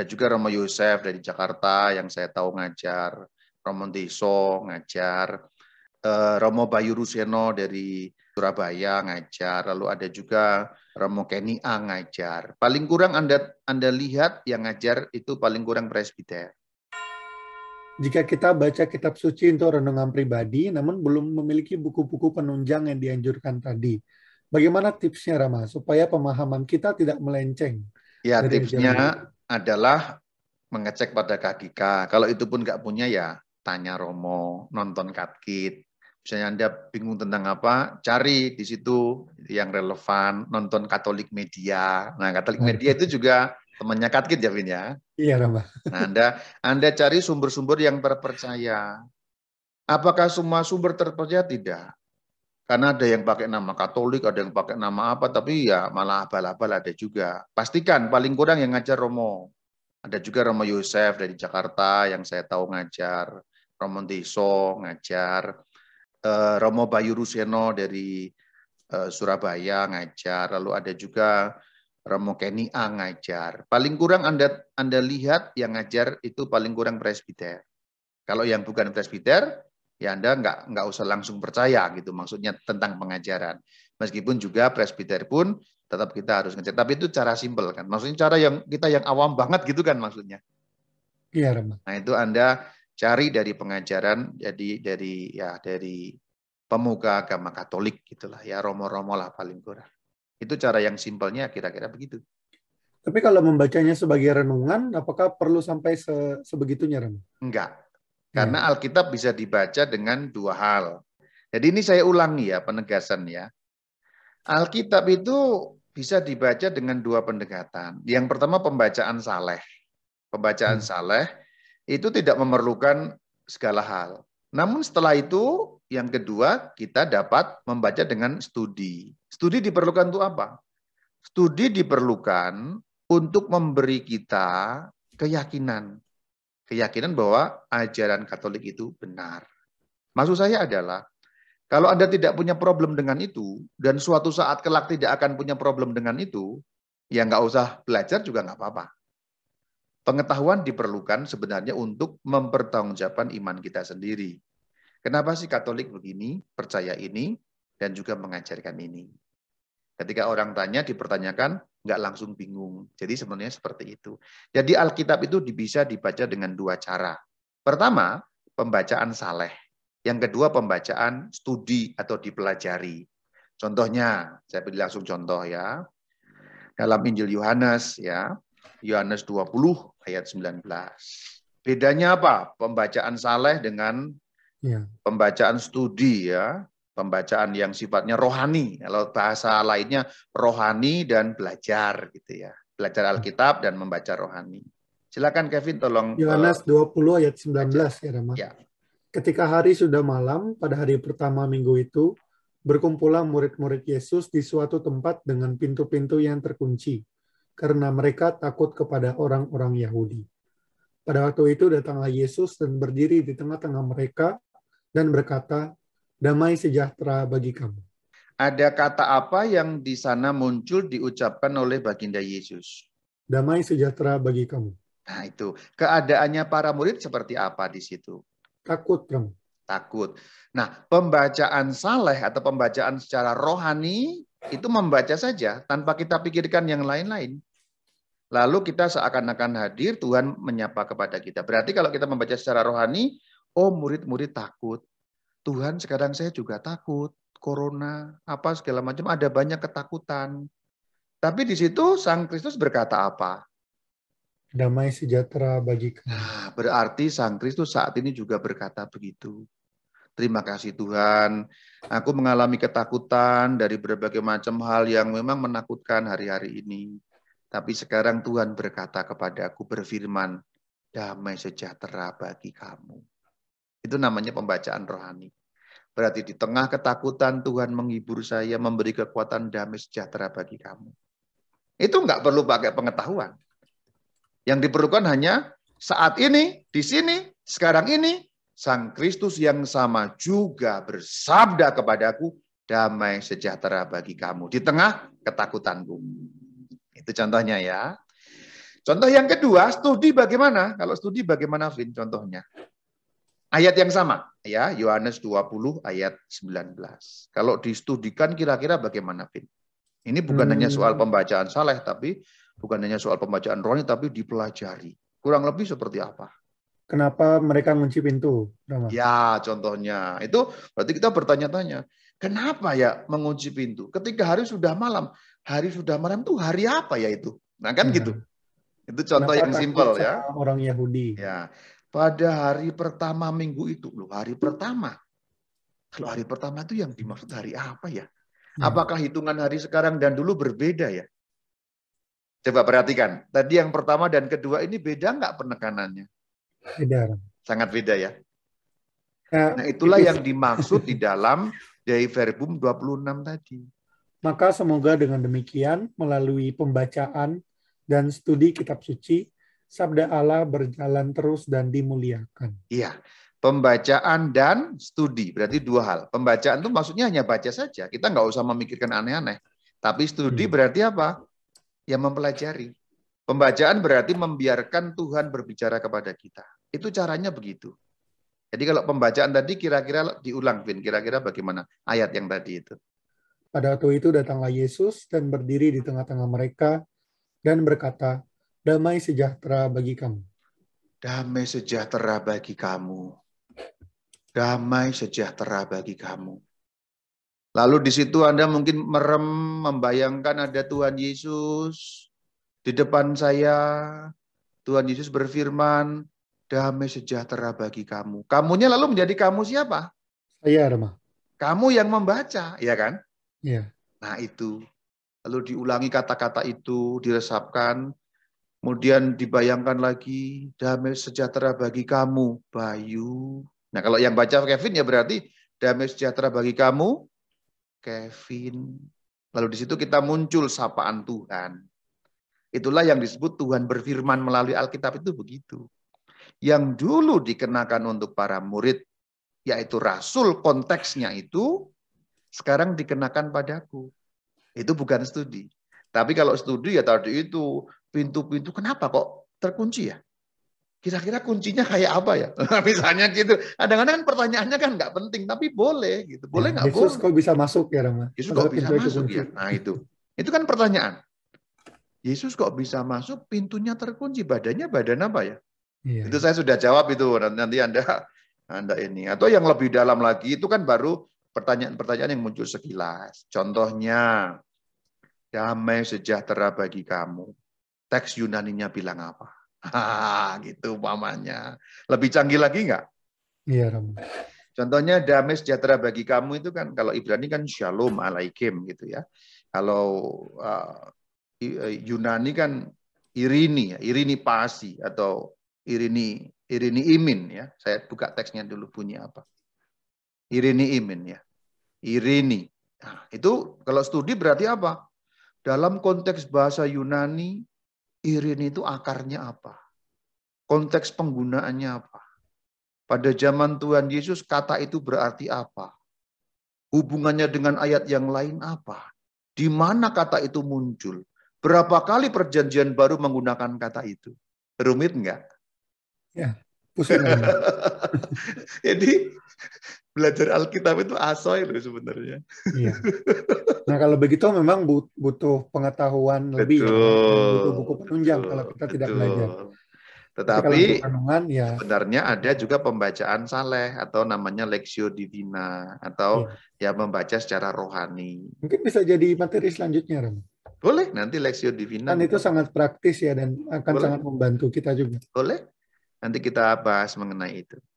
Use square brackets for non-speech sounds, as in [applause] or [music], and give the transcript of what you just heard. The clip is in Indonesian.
ada juga Romo Yosef dari Jakarta yang saya tahu ngajar, Romo Deso ngajar, eh, Romo Bayu Ruseno dari Surabaya ngajar, lalu ada juga Romo A ngajar. Paling kurang Anda Anda lihat yang ngajar itu paling kurang presbiter. Jika kita baca kitab suci untuk renungan pribadi, namun belum memiliki buku-buku penunjang yang dianjurkan tadi. Bagaimana tipsnya, Rama, supaya pemahaman kita tidak melenceng? Ya, tipsnya adalah mengecek pada KGK. Kalau itu pun nggak punya ya tanya Romo, nonton katkit. Misalnya Anda bingung tentang apa, cari di situ yang relevan, nonton Katolik Media. Nah, Katolik Media itu juga temannya katkit ya, Vin ya? Iya, Romo. Nah, Anda, Anda cari sumber-sumber yang terpercaya. Apakah semua sumber terpercaya? Tidak. Karena ada yang pakai nama Katolik, ada yang pakai nama apa, tapi ya malah abal-abal ada juga. Pastikan paling kurang yang ngajar Romo. Ada juga Romo Yosef dari Jakarta yang saya tahu ngajar. Romo Deso ngajar. Eh, Romo Bayu Ruseno dari eh, Surabaya ngajar. Lalu ada juga Romo Kenia ngajar. Paling kurang Anda Anda lihat yang ngajar itu paling kurang presbiter. Kalau yang bukan presbiter, ya Anda nggak nggak usah langsung percaya gitu maksudnya tentang pengajaran. Meskipun juga presbiter pun tetap kita harus ngecek. Tapi itu cara simpel kan. Maksudnya cara yang kita yang awam banget gitu kan maksudnya. Iya, Nah, itu Anda cari dari pengajaran jadi dari ya dari pemuka agama Katolik gitulah ya romo-romo lah paling kurang. Itu cara yang simpelnya kira-kira begitu. Tapi kalau membacanya sebagai renungan, apakah perlu sampai se sebegitunya, Ram? Enggak, karena hmm. Alkitab bisa dibaca dengan dua hal. Jadi ini saya ulangi ya penegasan ya. Alkitab itu bisa dibaca dengan dua pendekatan. Yang pertama pembacaan saleh. Pembacaan hmm. saleh itu tidak memerlukan segala hal. Namun setelah itu yang kedua kita dapat membaca dengan studi. Studi diperlukan untuk apa? Studi diperlukan untuk memberi kita keyakinan keyakinan bahwa ajaran Katolik itu benar. Maksud saya adalah kalau Anda tidak punya problem dengan itu dan suatu saat kelak tidak akan punya problem dengan itu, ya nggak usah belajar juga nggak apa-apa. Pengetahuan diperlukan sebenarnya untuk mempertanggungjawabkan iman kita sendiri. Kenapa sih Katolik begini, percaya ini, dan juga mengajarkan ini? Ketika orang tanya, dipertanyakan, nggak langsung bingung. Jadi sebenarnya seperti itu. Jadi Alkitab itu bisa dibaca dengan dua cara. Pertama, pembacaan saleh. Yang kedua, pembacaan studi atau dipelajari. Contohnya, saya beri langsung contoh ya. Dalam Injil Yohanes ya, Yohanes 20 ayat 19. Bedanya apa? Pembacaan saleh dengan ya. pembacaan studi ya pembacaan yang sifatnya rohani, kalau bahasa lainnya rohani dan belajar gitu ya. Belajar Alkitab dan membaca rohani. Silakan Kevin tolong. Eh, Yohanes 20 ayat 19 ya Rama. Ya. Ketika hari sudah malam, pada hari pertama minggu itu, berkumpullah murid-murid Yesus di suatu tempat dengan pintu-pintu yang terkunci, karena mereka takut kepada orang-orang Yahudi. Pada waktu itu datanglah Yesus dan berdiri di tengah-tengah mereka dan berkata, damai sejahtera bagi kamu. Ada kata apa yang di sana muncul diucapkan oleh Baginda Yesus? Damai sejahtera bagi kamu. Nah, itu keadaannya para murid seperti apa di situ? Takut, kamu. Takut. Nah, pembacaan saleh atau pembacaan secara rohani itu membaca saja tanpa kita pikirkan yang lain-lain. Lalu kita seakan-akan hadir, Tuhan menyapa kepada kita. Berarti kalau kita membaca secara rohani, oh murid-murid takut. Tuhan sekarang saya juga takut, corona, apa segala macam, ada banyak ketakutan. Tapi di situ Sang Kristus berkata apa? Damai sejahtera bagi kamu. Nah, berarti Sang Kristus saat ini juga berkata begitu. Terima kasih Tuhan, aku mengalami ketakutan dari berbagai macam hal yang memang menakutkan hari-hari ini. Tapi sekarang Tuhan berkata kepada aku berfirman, damai sejahtera bagi kamu. Itu namanya pembacaan rohani. Berarti di tengah ketakutan Tuhan menghibur saya, memberi kekuatan damai sejahtera bagi kamu. Itu enggak perlu pakai pengetahuan. Yang diperlukan hanya saat ini, di sini, sekarang ini, Sang Kristus yang sama juga bersabda kepadaku, damai sejahtera bagi kamu di tengah ketakutanku. Itu contohnya ya. Contoh yang kedua, studi bagaimana? Kalau studi bagaimana, Vin, contohnya? ayat yang sama ya Yohanes 20 ayat 19. Kalau distudikan kira-kira bagaimana Bin? Ini bukan hmm. hanya soal pembacaan saleh tapi bukan hanya soal pembacaan rohani tapi dipelajari. Kurang lebih seperti apa? Kenapa mereka mengunci pintu? Rama? Ya, contohnya. Itu berarti kita bertanya-tanya, kenapa ya mengunci pintu? Ketika hari sudah malam, hari sudah malam itu hari apa ya itu? Nah kan ya. gitu. Itu contoh Kenapa yang simpel ya. Orang Yahudi. Ya pada hari pertama minggu itu. Loh, hari pertama. Kalau hari pertama itu yang dimaksud hari apa ya? Hmm. Apakah hitungan hari sekarang dan dulu berbeda ya? Coba perhatikan. Tadi yang pertama dan kedua ini beda nggak penekanannya? Beda. Sangat beda ya. Nah, nah itulah yang dimaksud di dalam dari verbum 26 tadi. Maka semoga dengan demikian melalui pembacaan dan studi kitab suci sabda Allah berjalan terus dan dimuliakan. Iya, pembacaan dan studi berarti dua hal. Pembacaan itu maksudnya hanya baca saja, kita nggak usah memikirkan aneh-aneh. Tapi studi hmm. berarti apa? Ya mempelajari. Pembacaan berarti membiarkan Tuhan berbicara kepada kita. Itu caranya begitu. Jadi kalau pembacaan tadi kira-kira diulang, Vin, kira-kira bagaimana ayat yang tadi itu? Pada waktu itu datanglah Yesus dan berdiri di tengah-tengah mereka dan berkata, damai sejahtera bagi kamu. Damai sejahtera bagi kamu. Damai sejahtera bagi kamu. Lalu di situ Anda mungkin merem membayangkan ada Tuhan Yesus di depan saya. Tuhan Yesus berfirman, damai sejahtera bagi kamu. Kamunya lalu menjadi kamu siapa? Saya, Rama. Kamu yang membaca, ya kan? Iya. Nah, itu. Lalu diulangi kata-kata itu, diresapkan, Kemudian dibayangkan lagi damai sejahtera bagi kamu, Bayu. Nah kalau yang baca Kevin ya berarti damai sejahtera bagi kamu, Kevin. Lalu di situ kita muncul sapaan Tuhan. Itulah yang disebut Tuhan berfirman melalui Alkitab itu begitu. Yang dulu dikenakan untuk para murid, yaitu Rasul konteksnya itu, sekarang dikenakan padaku. Itu bukan studi. Tapi kalau studi ya tadi itu pintu-pintu kenapa kok terkunci ya? Kira-kira kuncinya kayak apa ya? [laughs] Misalnya gitu. Kadang-kadang pertanyaannya kan nggak penting, tapi boleh gitu. Ya, boleh nggak? Ya, Yesus boleh. kok bisa masuk ya, Rama? Yesus kok bisa masuk ya? Nah itu. Itu kan pertanyaan. Yesus kok bisa masuk pintunya terkunci? Badannya badan apa ya? Iya. Itu saya sudah jawab itu. Nanti Anda Anda ini. Atau yang lebih dalam lagi, itu kan baru pertanyaan-pertanyaan yang muncul sekilas. Contohnya, damai sejahtera bagi kamu teks Yunaninya bilang apa. Ah, gitu umpamanya. Lebih canggih lagi nggak? Iya, Ram. Contohnya damai sejahtera bagi kamu itu kan kalau Ibrani kan shalom alaikum gitu ya. Kalau uh, Yunani kan irini ya, irini pasi atau irini irini imin ya. Saya buka teksnya dulu bunyi apa. Irini imin ya. Irini. Nah, itu kalau studi berarti apa? Dalam konteks bahasa Yunani Irin itu akarnya apa? Konteks penggunaannya apa? Pada zaman Tuhan Yesus kata itu berarti apa? Hubungannya dengan ayat yang lain apa? Di mana kata itu muncul? Berapa kali perjanjian baru menggunakan kata itu? Rumit enggak? Ya, pusing. [laughs] Jadi belajar Alkitab itu asoy loh sebenarnya. Iya. [laughs] Nah kalau begitu memang butuh pengetahuan ya, Betul. lebih, butuh buku penunjang Betul. kalau kita Betul. tidak belajar. Tetapi kandungan, ya. sebenarnya ada juga pembacaan saleh atau namanya leksio divina atau ya. ya membaca secara rohani. Mungkin bisa jadi materi selanjutnya, Ram. Boleh nanti leksio divina. Dan itu sangat praktis ya dan akan Boleh. sangat membantu kita juga. Boleh. Nanti kita bahas mengenai itu.